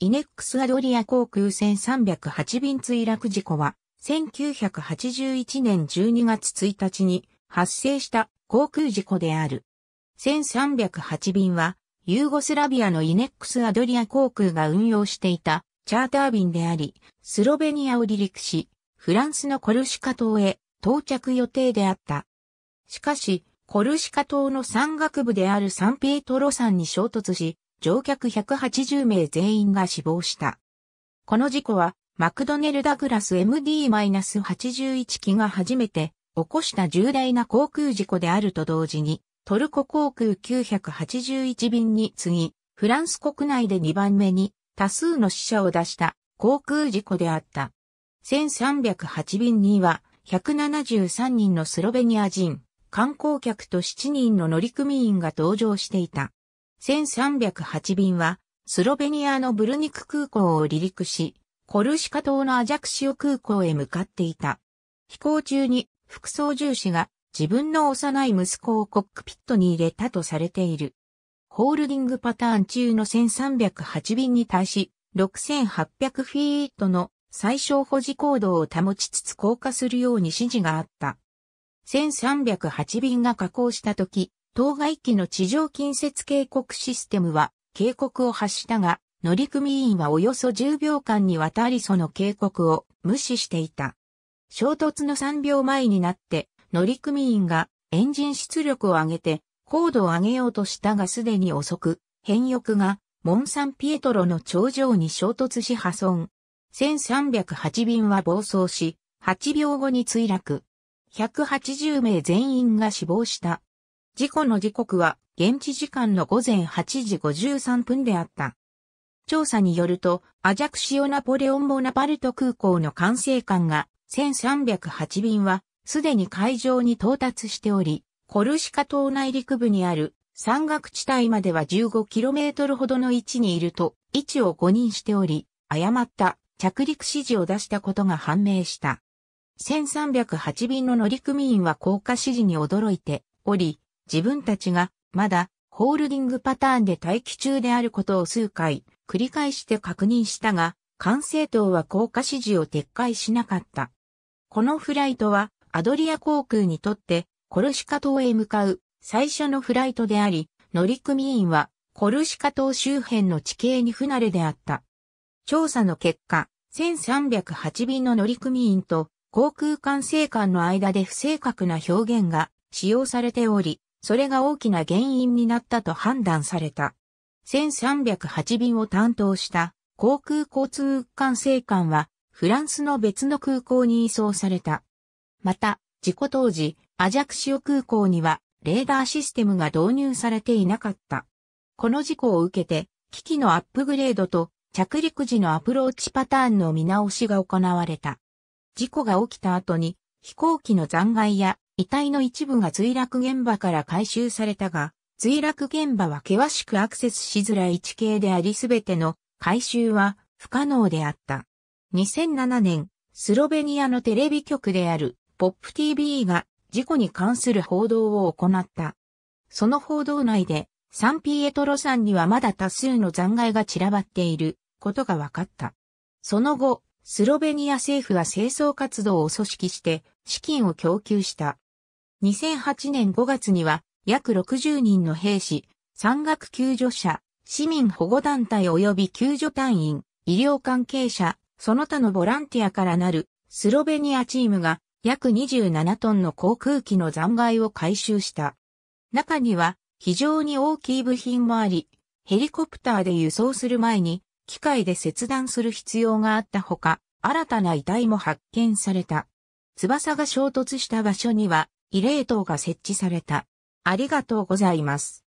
イネックスアドリア航空船308便墜落事故は、1981年12月1日に発生した航空事故である。1308便は、ユーゴスラビアのイネックスアドリア航空が運用していたチャーター便であり、スロベニアを離陸し、フランスのコルシカ島へ到着予定であった。しかし、コルシカ島の山岳部であるサンピエトロ山に衝突し、乗客180名全員が死亡した。この事故は、マクドネル・ダグラス MD-81 機が初めて起こした重大な航空事故であると同時に、トルコ航空981便に次ぎ、フランス国内で2番目に多数の死者を出した航空事故であった。1308便には173人のスロベニア人、観光客と7人の乗組員が搭乗していた。1308便は、スロベニアのブルニク空港を離陸し、コルシカ島のアジャクシオ空港へ向かっていた。飛行中に、副操縦士が自分の幼い息子をコックピットに入れたとされている。ホールディングパターン中の1308便に対し、6800フィートの最小保持行動を保ちつつ降下するように指示があった。1308便が下降した時、当該機の地上近接警告システムは警告を発したが、乗組員はおよそ10秒間にわたりその警告を無視していた。衝突の3秒前になって乗組員がエンジン出力を上げて高度を上げようとしたがすでに遅く、変翼がモンサンピエトロの頂上に衝突し破損。1308便は暴走し、8秒後に墜落。180名全員が死亡した。事故の時刻は現地時間の午前8時53分であった。調査によると、アジャクシオナポレオン・ボナパルト空港の管制官が1308便はすでに海上に到達しており、コルシカ島内陸部にある山岳地帯までは 15km ほどの位置にいると位置を誤認しており、誤った着陸指示を出したことが判明した。1308便の乗組員は降下指示に驚いており、自分たちがまだホールディングパターンで待機中であることを数回繰り返して確認したが、管制塔は降下指示を撤回しなかった。このフライトはアドリア航空にとってコルシカ島へ向かう最初のフライトであり、乗組員はコルシカ島周辺の地形に不慣れであった。調査の結果、1308便の乗組員と航空管制官の間で不正確な表現が使用されており、それが大きな原因になったと判断された。1308便を担当した航空交通管制官はフランスの別の空港に移送された。また、事故当時、アジャクシオ空港にはレーダーシステムが導入されていなかった。この事故を受けて、機器のアップグレードと着陸時のアプローチパターンの見直しが行われた。事故が起きた後に飛行機の残骸や遺体の一部が墜落現場から回収されたが、墜落現場は険しくアクセスしづらい地形でありすべての回収は不可能であった。2007年、スロベニアのテレビ局であるポップ TV が事故に関する報道を行った。その報道内でサンピエトロ山にはまだ多数の残骸が散らばっていることが分かった。その後、スロベニア政府は清掃活動を組織して資金を供給した。2008年5月には約60人の兵士、山岳救助者、市民保護団体及び救助隊員、医療関係者、その他のボランティアからなるスロベニアチームが約27トンの航空機の残骸を回収した。中には非常に大きい部品もあり、ヘリコプターで輸送する前に機械で切断する必要があったほか、新たな遺体も発見された。翼が衝突した場所には慰霊塔が設置された。ありがとうございます。